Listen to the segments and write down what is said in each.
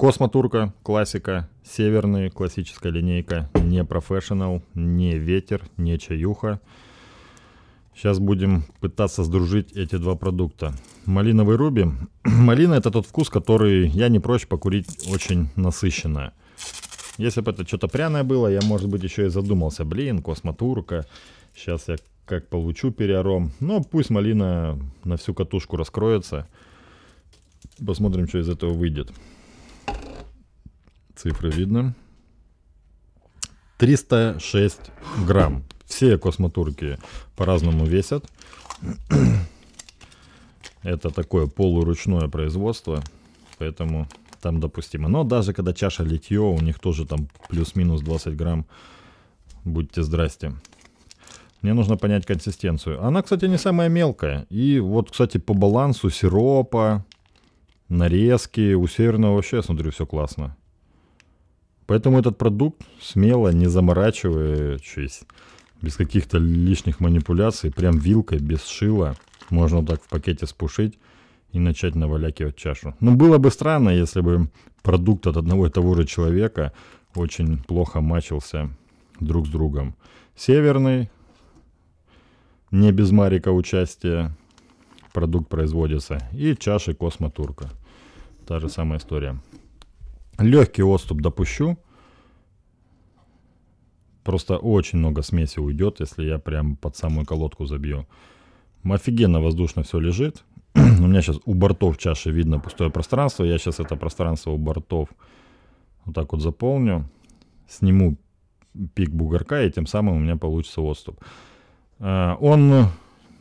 Космотурка, классика, северный, классическая линейка, не профессионал, не ветер, не чаюха. Сейчас будем пытаться сдружить эти два продукта. Малиновый руби. Малина это тот вкус, который я не прочь покурить очень насыщенно. Если бы это что-то пряное было, я, может быть, еще и задумался. Блин, космотурка. Сейчас я как получу переором. Но пусть малина на всю катушку раскроется. Посмотрим, что из этого выйдет. Цифры видно. 306 грамм. Все космотурки по-разному весят. Это такое полуручное производство, поэтому там допустимо. Но даже когда чаша литье, у них тоже там плюс-минус 20 грамм. Будьте здрасте. Мне нужно понять консистенцию. Она, кстати, не самая мелкая. И вот, кстати, по балансу сиропа, нарезки. У северного вообще, я смотрю, все классно. Поэтому этот продукт смело, не заморачиваясь, без каких-то лишних манипуляций, прям вилкой, без шила, можно вот так в пакете спушить и начать навалякивать чашу. Ну, было бы странно, если бы продукт от одного и того же человека очень плохо мачился друг с другом. Северный, не без Марика участия, продукт производится. И чаши Космотурка. Та же самая история. Легкий отступ допущу. Просто очень много смеси уйдет, если я прям под самую колодку забью. Офигенно воздушно все лежит. У меня сейчас у бортов чаши видно пустое пространство. Я сейчас это пространство у бортов вот так вот заполню. Сниму пик бугорка, и тем самым у меня получится отступ. А, он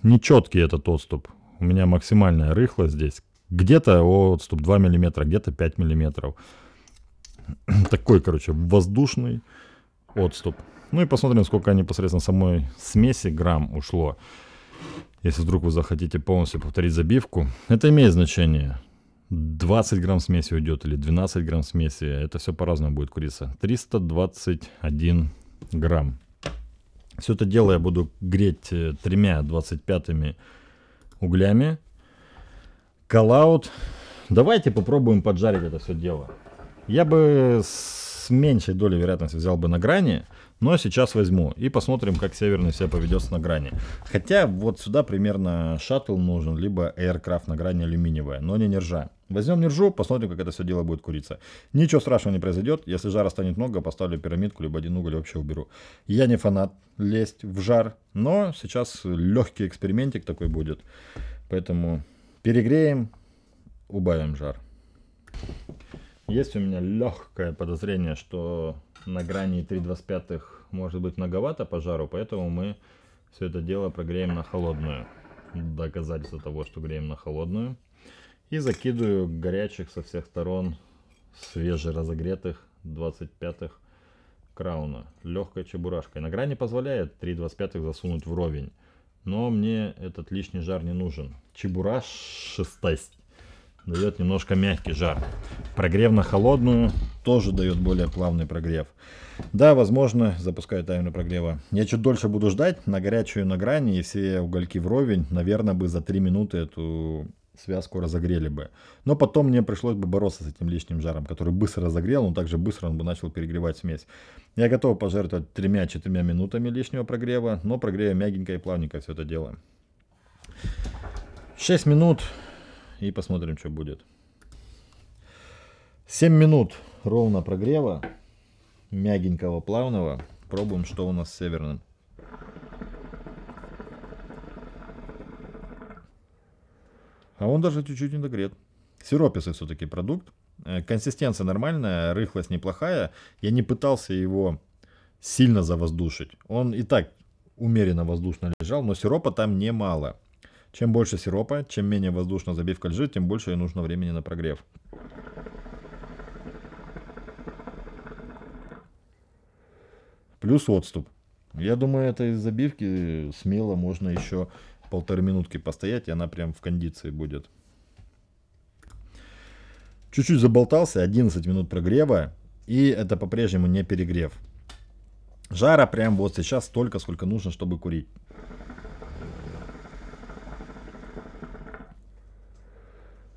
нечеткий этот отступ. У меня максимальная рыхлость здесь. Где-то отступ 2 мм, где-то 5 миллиметров. Такой, короче, воздушный отступ. Ну и посмотрим, сколько непосредственно самой смеси грамм ушло. Если вдруг вы захотите полностью повторить забивку, это имеет значение. 20 грамм смеси уйдет или 12 грамм смеси, это все по-разному будет курица. 321 грамм. Все это дело я буду греть э, тремя 25 углями. Call out. Давайте попробуем поджарить это все дело. Я бы с меньшей долей вероятности взял бы на грани, но сейчас возьму и посмотрим, как Северный себя поведет на грани. Хотя вот сюда примерно шаттл нужен, либо Aircraft на грани алюминиевая, но не нержа. Возьмем нержу, посмотрим, как это все дело будет куриться. Ничего страшного не произойдет. Если жара станет много, поставлю пирамидку, либо один уголь вообще уберу. Я не фанат лезть в жар, но сейчас легкий экспериментик такой будет. Поэтому перегреем, убавим жар. Есть у меня легкое подозрение, что на грани 3,25 может быть многовато пожару, поэтому мы все это дело прогреем на холодную. Доказательство того, что греем на холодную. И закидываю горячих со всех сторон свежеразогретых 25-х крауна. Легкой чебурашкой. На грани позволяет 3,25 засунуть вровень. Но мне этот лишний жар не нужен. Чебураш Чебурашистость дает немножко мягкий жар. Прогрев на холодную тоже дает более плавный прогрев. Да, возможно, запускаю таймер прогрева. Я чуть дольше буду ждать, на горячую на грани и все угольки вровень, наверное, бы за 3 минуты эту связку разогрели бы. Но потом мне пришлось бы бороться с этим лишним жаром, который быстро разогрел, но также быстро он бы начал перегревать смесь. Я готов пожертвовать тремя четырьмя минутами лишнего прогрева, но прогрея мягенько и плавненько все это дело. 6 минут и посмотрим, что будет. 7 минут ровно прогрева, мягенького, плавного. Пробуем, что у нас с северным. А он даже чуть-чуть не догрет. Сирописый все-таки продукт. Э, консистенция нормальная, рыхлость неплохая. Я не пытался его сильно завоздушить. Он и так умеренно воздушно лежал, но сиропа там немало. Чем больше сиропа, чем менее воздушно забивка лжи, тем больше ей нужно времени на прогрев. Плюс отступ. Я думаю, этой забивки смело можно еще полторы минутки постоять, и она прям в кондиции будет. Чуть-чуть заболтался, 11 минут прогрева, и это по-прежнему не перегрев. Жара прям вот сейчас столько, сколько нужно, чтобы курить.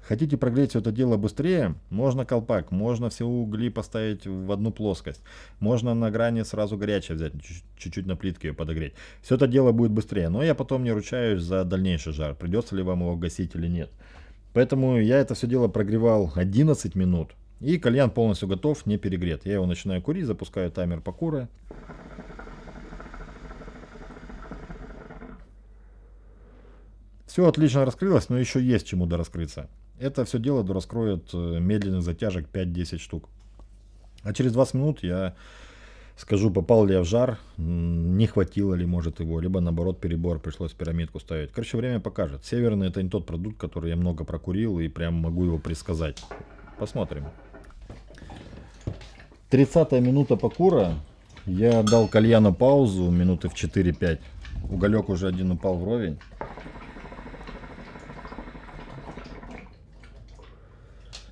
Хотите прогреть все это дело быстрее? Можно колпак, можно все угли поставить в одну плоскость, можно на грани сразу горячее взять, чуть-чуть на плитке ее подогреть. Все это дело будет быстрее, но я потом не ручаюсь за дальнейший жар, придется ли вам его гасить или нет. Поэтому я это все дело прогревал 11 минут, и кальян полностью готов, не перегрет. Я его начинаю курить, запускаю таймер покура. Все отлично раскрылось, но еще есть чему дораскрыться. Это все дело раскроет э, медленных затяжек 5-10 штук. А через 20 минут я скажу, попал ли я в жар, не хватило ли, может, его, либо, наоборот, перебор, пришлось пирамидку ставить. Короче, время покажет. Северный – это не тот продукт, который я много прокурил и прям могу его предсказать. Посмотрим. 30 минута покура. Я дал кальяну паузу минуты в 4-5. Уголек уже один упал вровень.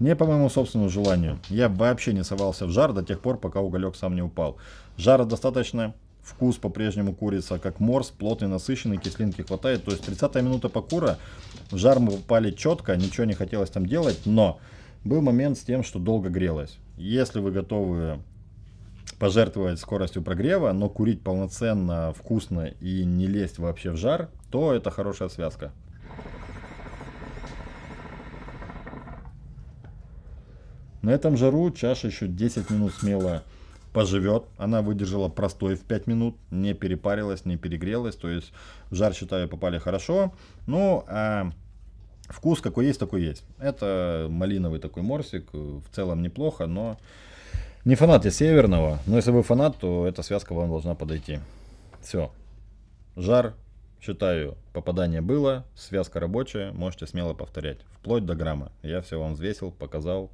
Не по моему собственному желанию. Я вообще не совался в жар до тех пор, пока уголек сам не упал. Жара достаточно, вкус по-прежнему курица, как морс, плотный, насыщенный, кислинки хватает. То есть 30 минута покура, в жар мы попали четко, ничего не хотелось там делать, но был момент с тем, что долго грелось. Если вы готовы пожертвовать скоростью прогрева, но курить полноценно, вкусно и не лезть вообще в жар, то это хорошая связка. На этом жару чаша еще 10 минут смело поживет. Она выдержала простой в 5 минут, не перепарилась, не перегрелась. То есть в жар, считаю, попали хорошо. Ну, а вкус какой есть, такой есть. Это малиновый такой морсик. В целом неплохо, но не фанат я северного. Но если вы фанат, то эта связка вам должна подойти. Все. Жар, считаю, попадание было. Связка рабочая. Можете смело повторять. Вплоть до грамма. Я все вам взвесил, показал.